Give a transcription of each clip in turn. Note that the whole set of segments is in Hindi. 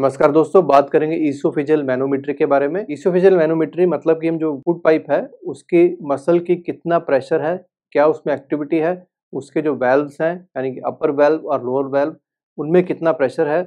नमस्कार दोस्तों बात करेंगे ईसोफिजल मैनोमीटर के बारे में ईसोफिजल मैनोमीटरी मतलब कि हम जो फूड पाइप है उसकी मसल की कितना प्रेशर है क्या उसमें एक्टिविटी है उसके जो वेल्व्स हैं यानी कि अपर वेल्व और लोअर वेल्व उनमें कितना प्रेशर है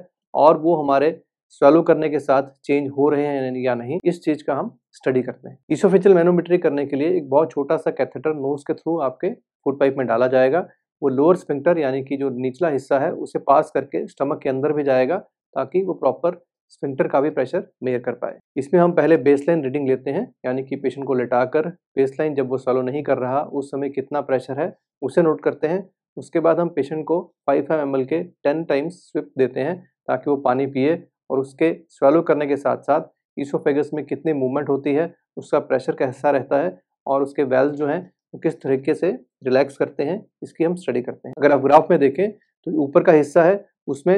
और वो हमारे स्वेलो करने के साथ चेंज हो रहे हैं या नहीं इस चीज़ का हम स्टडी करते हैं ईसोफिजल मैनोमीटरी करने के लिए एक बहुत छोटा सा कैथेटर नोज के थ्रू आपके फूड पाइप में डाला जाएगा वो लोअर स्पिंक्टर यानी कि जो निचला हिस्सा है उसे पास करके स्टमक के अंदर भी जाएगा ताकि वो प्रॉपर स्पिंटर का भी प्रेशर मेयर कर पाए इसमें हम पहले बेसलाइन रीडिंग लेते हैं यानी कि पेशेंट को लेटाकर बेसलाइन जब वो सॉलो नहीं कर रहा उस समय कितना प्रेशर है उसे नोट करते हैं उसके बाद हम पेशेंट को फाइव एम एम के टेन टाइम्स स्विप देते हैं ताकि वो पानी पिए और उसके सॉलो करने के साथ साथ ईसोफेगस में कितनी मूवमेंट होती है उसका प्रेशर कैसा रहता है और उसके वेल्स जो हैं वो किस तरीके से रिलैक्स करते हैं इसकी हम स्टडी करते हैं अगर आप ग्राफ में देखें तो ऊपर का हिस्सा है उसमें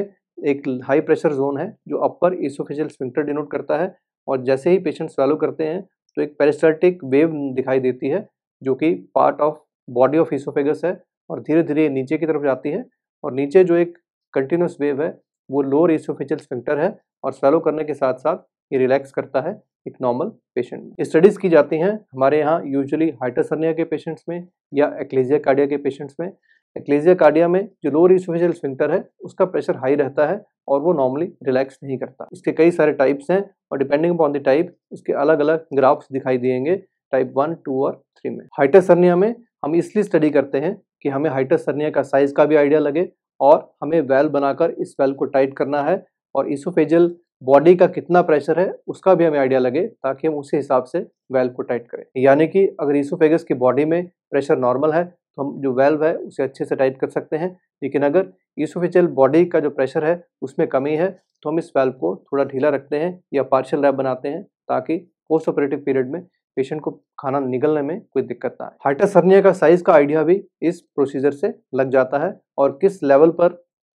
एक हाई प्रेशर जोन है जो अपर इसोफिशियल स्पिंक्टर डिनोट करता है और जैसे ही पेशेंट स्वालो करते हैं तो एक पेरिस्टाल्टिक वेव दिखाई देती है जो कि part of body of oesophagus है और धीरे धीरे नीचे की तरफ जाती है और नीचे जो एक कंटिन्यूस वेव है वो लोअर इसोफिशियल स्पिंक्टर है और स्वालो करने के साथ साथ ये रिलैक्स करता है एक नॉर्मल पेशेंट में स्टडीज़ की जाती हैं हमारे यहाँ यूजुअली हाइटस के पेशेंट्स में या एक्लेजिया कार्डिया के पेशेंट्स में एक्लेजिया कार्डिया में जो लोअर इसोफेजियल स्विंटर है उसका प्रेशर हाई रहता है और वो नॉर्मली रिलैक्स नहीं करता इसके कई सारे टाइप्स हैं और डिपेंडिंग अपॉन द टाइप इसके अलग अलग ग्राफ्स दिखाई देंगे टाइप वन टू और थ्री में हाइटस में हम इसलिए स्टडी करते हैं कि हमें हाइटस का साइज का भी आइडिया लगे और हमें वेल बनाकर इस वेल को टाइट करना है और इसोफेजियल बॉडी का कितना प्रेशर है उसका भी हमें आइडिया लगे ताकि हम उसी हिसाब से वेल को टाइट करें यानी कि अगर इसोफेगस की बॉडी में प्रेशर नॉर्मल है तो हम जो वेल्व है उसे अच्छे से टाइट कर सकते हैं लेकिन अगर ईसोफिशियल बॉडी का जो प्रेशर है उसमें कमी है तो हम इस वेल्व को थोड़ा ढीला रखते हैं या पार्शियल रैप बनाते हैं ताकि पोस्ट ऑपरेटिव पीरियड में पेशेंट को खाना निगलने में कोई दिक्कत ना आए हाइटस हर्निया का साइज का आइडिया भी इस प्रोसीजर से लग जाता है और किस लेवल पर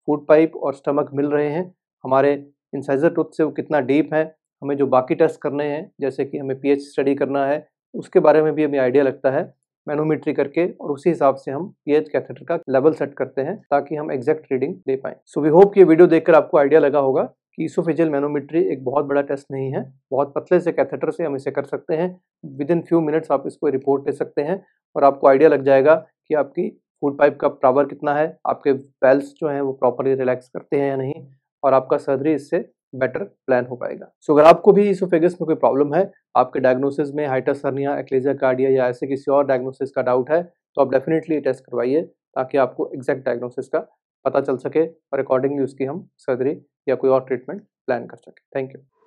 फूड पाइप और स्टमक मिल रहे हैं हमारे इंसाइजर टूथ से वो कितना डीप है हमें जो बाकी टेस्ट करने हैं जैसे कि हमें पीएच स्टडी करना है उसके बारे में भी हमें आइडिया लगता है मैनोमीट्री करके और उसी हिसाब से हम पीएच कैथेटर का लेवल सेट करते हैं ताकि हम एग्जैक्ट रीडिंग दे पाए सो वी होप ये वीडियो देखकर आपको आइडिया लगा होगा कि इसोफेजियल मैनोमीट्री एक बहुत बड़ा टेस्ट नहीं है बहुत पतले से कैथेटर से हम इसे कर सकते हैं विद इन फ्यू मिनट्स आप इसको रिपोर्ट दे सकते हैं और आपको आइडिया लग जाएगा कि आपकी फूड पाइप का पावर कितना है आपके वेल्स जो हैं वो प्रॉपरली रिलैक्स करते हैं या नहीं और आपका सर्जरी इससे बेटर प्लान हो पाएगा सो so, अगर आपको भी इसोफेगस में कोई प्रॉब्लम है आपके डायग्नोसिस में हाइटासनिया हर्निया एक्लेजा कार्डिया या ऐसे किसी और डायग्नोसिस का डाउट है तो आप डेफिनेटली टेस्ट करवाइए ताकि आपको एग्जैक्ट डायग्नोसिस का पता चल सके और अकॉर्डिंगली उसकी हम सर्जरी या कोई और ट्रीटमेंट प्लान कर सकें थैंक यू